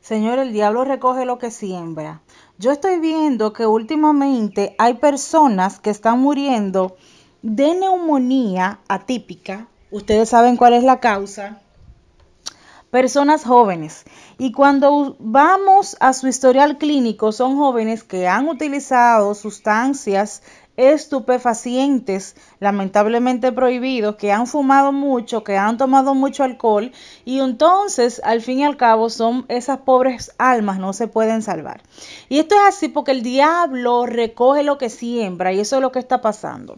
Señor, el diablo recoge lo que siembra. Yo estoy viendo que últimamente hay personas que están muriendo de neumonía atípica. Ustedes saben cuál es la causa personas jóvenes. Y cuando vamos a su historial clínico, son jóvenes que han utilizado sustancias estupefacientes, lamentablemente prohibidos, que han fumado mucho, que han tomado mucho alcohol y entonces, al fin y al cabo, son esas pobres almas, no se pueden salvar. Y esto es así porque el diablo recoge lo que siembra y eso es lo que está pasando.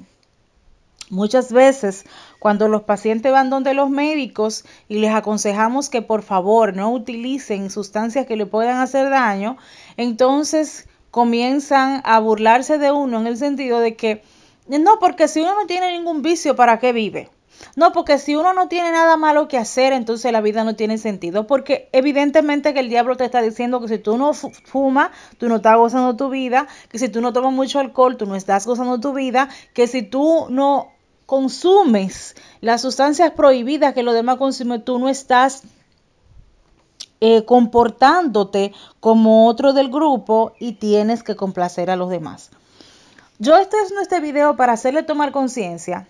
Muchas veces cuando los pacientes van donde los médicos y les aconsejamos que por favor no utilicen sustancias que le puedan hacer daño, entonces comienzan a burlarse de uno en el sentido de que no, porque si uno no tiene ningún vicio, ¿para qué vive? No, porque si uno no tiene nada malo que hacer, entonces la vida no tiene sentido. Porque evidentemente que el diablo te está diciendo que si tú no fumas, tú no estás gozando tu vida, que si tú no tomas mucho alcohol, tú no estás gozando tu vida, que si tú no consumes las sustancias prohibidas que los demás consumen, tú no estás eh, comportándote como otro del grupo y tienes que complacer a los demás. Yo estoy haciendo este video para hacerle tomar conciencia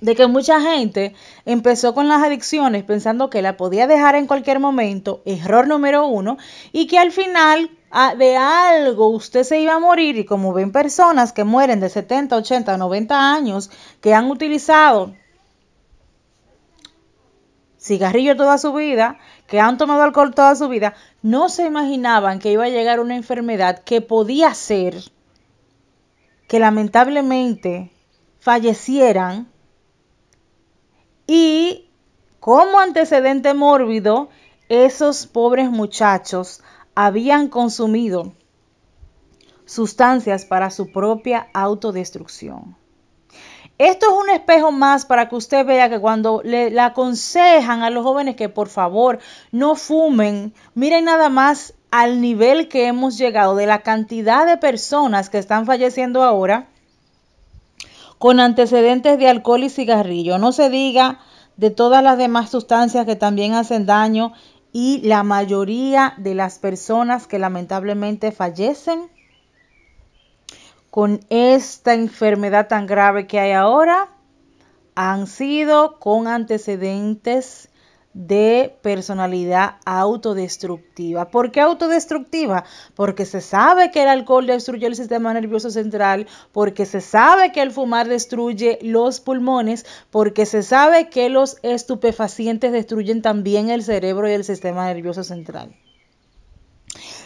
de que mucha gente empezó con las adicciones pensando que la podía dejar en cualquier momento, error número uno, y que al final Ah, de algo usted se iba a morir y como ven personas que mueren de 70, 80, 90 años que han utilizado cigarrillo toda su vida, que han tomado alcohol toda su vida, no se imaginaban que iba a llegar una enfermedad que podía ser que lamentablemente fallecieran y como antecedente mórbido esos pobres muchachos habían consumido sustancias para su propia autodestrucción. Esto es un espejo más para que usted vea que cuando le, aconsejan a los jóvenes que por favor no fumen, miren nada más al nivel que hemos llegado de la cantidad de personas que están falleciendo ahora con antecedentes de alcohol y cigarrillo. No se diga de todas las demás sustancias que también hacen daño y la mayoría de las personas que lamentablemente fallecen con esta enfermedad tan grave que hay ahora han sido con antecedentes de personalidad autodestructiva. ¿Por qué autodestructiva? Porque se sabe que el alcohol destruye el sistema nervioso central, porque se sabe que el fumar destruye los pulmones, porque se sabe que los estupefacientes destruyen también el cerebro y el sistema nervioso central.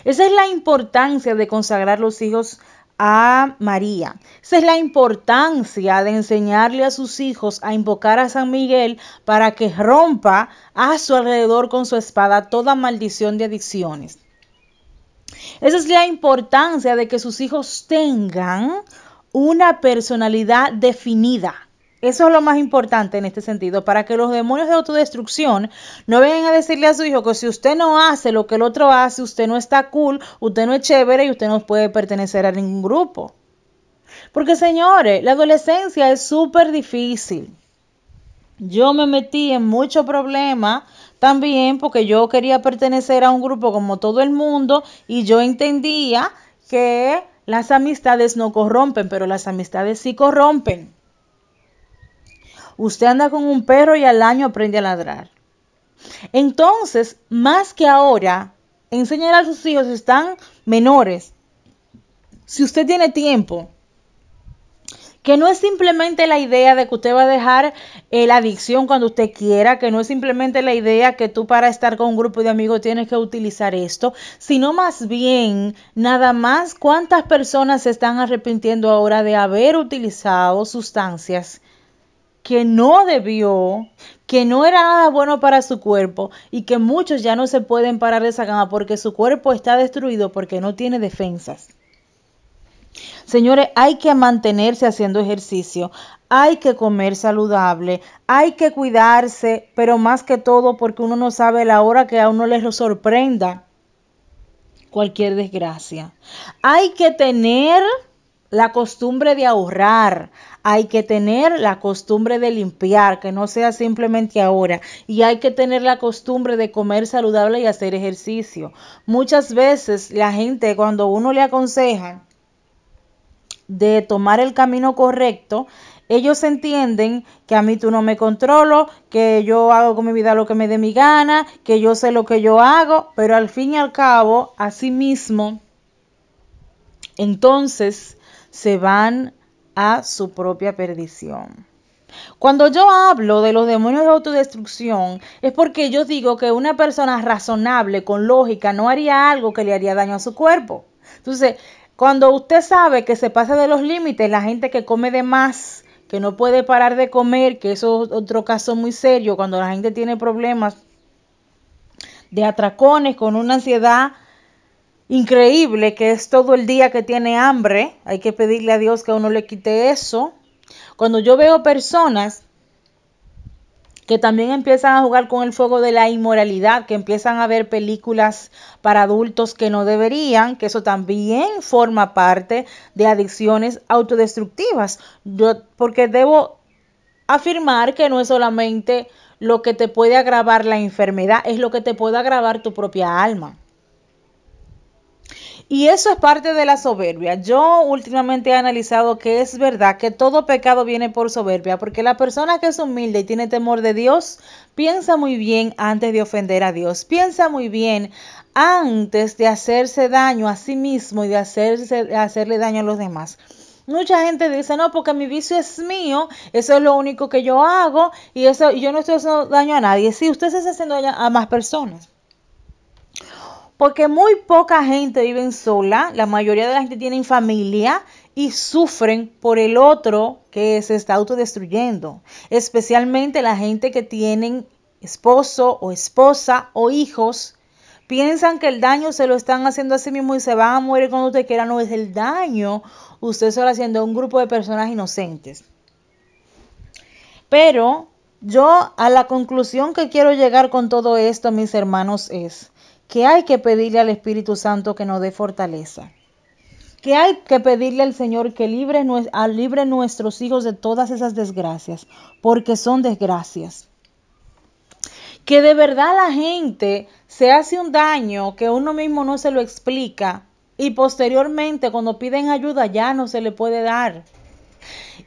Esa es la importancia de consagrar los hijos a María. Esa es la importancia de enseñarle a sus hijos a invocar a San Miguel para que rompa a su alrededor con su espada toda maldición de adicciones. Esa es la importancia de que sus hijos tengan una personalidad definida eso es lo más importante en este sentido, para que los demonios de autodestrucción no vengan a decirle a su hijo que si usted no hace lo que el otro hace, usted no está cool, usted no es chévere y usted no puede pertenecer a ningún grupo. Porque señores, la adolescencia es súper difícil. Yo me metí en mucho problema también porque yo quería pertenecer a un grupo como todo el mundo y yo entendía que las amistades no corrompen, pero las amistades sí corrompen. Usted anda con un perro y al año aprende a ladrar. Entonces, más que ahora, enseñar a sus hijos están menores. Si usted tiene tiempo, que no es simplemente la idea de que usted va a dejar eh, la adicción cuando usted quiera, que no es simplemente la idea que tú para estar con un grupo de amigos tienes que utilizar esto, sino más bien nada más cuántas personas se están arrepintiendo ahora de haber utilizado sustancias que no debió, que no era nada bueno para su cuerpo y que muchos ya no se pueden parar de esa cama porque su cuerpo está destruido porque no tiene defensas. Señores, hay que mantenerse haciendo ejercicio, hay que comer saludable, hay que cuidarse, pero más que todo porque uno no sabe la hora que a uno les lo sorprenda cualquier desgracia. Hay que tener la costumbre de ahorrar, hay que tener la costumbre de limpiar, que no sea simplemente ahora, y hay que tener la costumbre de comer saludable y hacer ejercicio. Muchas veces la gente cuando uno le aconseja de tomar el camino correcto, ellos entienden que a mí tú no me controlo, que yo hago con mi vida lo que me dé mi gana, que yo sé lo que yo hago, pero al fin y al cabo, así mismo, entonces se van a su propia perdición. Cuando yo hablo de los demonios de autodestrucción, es porque yo digo que una persona razonable, con lógica, no haría algo que le haría daño a su cuerpo. Entonces, cuando usted sabe que se pasa de los límites, la gente que come de más, que no puede parar de comer, que eso es otro caso muy serio, cuando la gente tiene problemas de atracones con una ansiedad increíble que es todo el día que tiene hambre. Hay que pedirle a Dios que uno le quite eso. Cuando yo veo personas que también empiezan a jugar con el fuego de la inmoralidad, que empiezan a ver películas para adultos que no deberían, que eso también forma parte de adicciones autodestructivas. Yo, porque debo afirmar que no es solamente lo que te puede agravar la enfermedad, es lo que te puede agravar tu propia alma. Y eso es parte de la soberbia. Yo últimamente he analizado que es verdad que todo pecado viene por soberbia, porque la persona que es humilde y tiene temor de Dios, piensa muy bien antes de ofender a Dios, piensa muy bien antes de hacerse daño a sí mismo y de hacerse, hacerle daño a los demás. Mucha gente dice, no, porque mi vicio es mío, eso es lo único que yo hago y eso yo no estoy haciendo daño a nadie. Sí, usted se está haciendo daño a más personas. Porque muy poca gente vive sola, la mayoría de la gente tiene familia y sufren por el otro que se está autodestruyendo, especialmente la gente que tienen esposo o esposa o hijos piensan que el daño se lo están haciendo a sí mismo y se van a morir cuando usted quiera. No es el daño. Usted solo haciendo a un grupo de personas inocentes. Pero yo a la conclusión que quiero llegar con todo esto, mis hermanos, es que hay que pedirle al Espíritu Santo que nos dé fortaleza, que hay que pedirle al Señor que libre, ah, libre nuestros hijos de todas esas desgracias, porque son desgracias. Que de verdad la gente se hace un daño que uno mismo no se lo explica y posteriormente cuando piden ayuda ya no se le puede dar.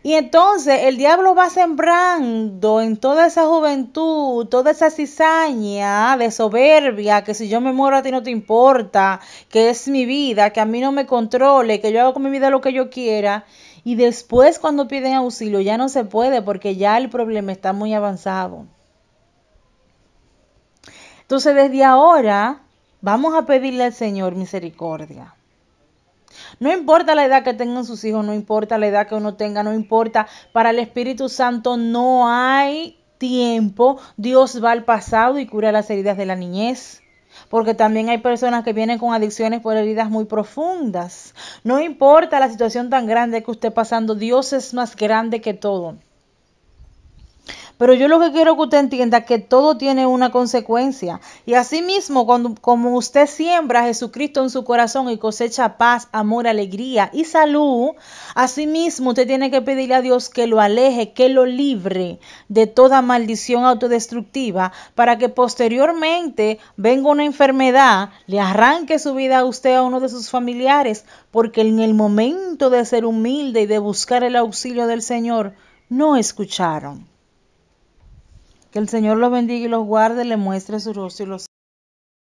Y entonces el diablo va sembrando en toda esa juventud, toda esa cizaña de soberbia, que si yo me muero a ti no te importa, que es mi vida, que a mí no me controle, que yo hago con mi vida lo que yo quiera. Y después cuando piden auxilio ya no se puede porque ya el problema está muy avanzado. Entonces desde ahora vamos a pedirle al Señor misericordia. No importa la edad que tengan sus hijos, no importa la edad que uno tenga, no importa. Para el Espíritu Santo no hay tiempo. Dios va al pasado y cura las heridas de la niñez porque también hay personas que vienen con adicciones por heridas muy profundas. No importa la situación tan grande que usted pasando, Dios es más grande que todo. Pero yo lo que quiero que usted entienda es que todo tiene una consecuencia. Y asimismo, cuando, como usted siembra a Jesucristo en su corazón y cosecha paz, amor, alegría y salud, asimismo usted tiene que pedirle a Dios que lo aleje, que lo libre de toda maldición autodestructiva para que posteriormente venga una enfermedad, le arranque su vida a usted a uno de sus familiares, porque en el momento de ser humilde y de buscar el auxilio del Señor, no escucharon. Que el Señor los bendiga y los guarde, le muestre su rostro y los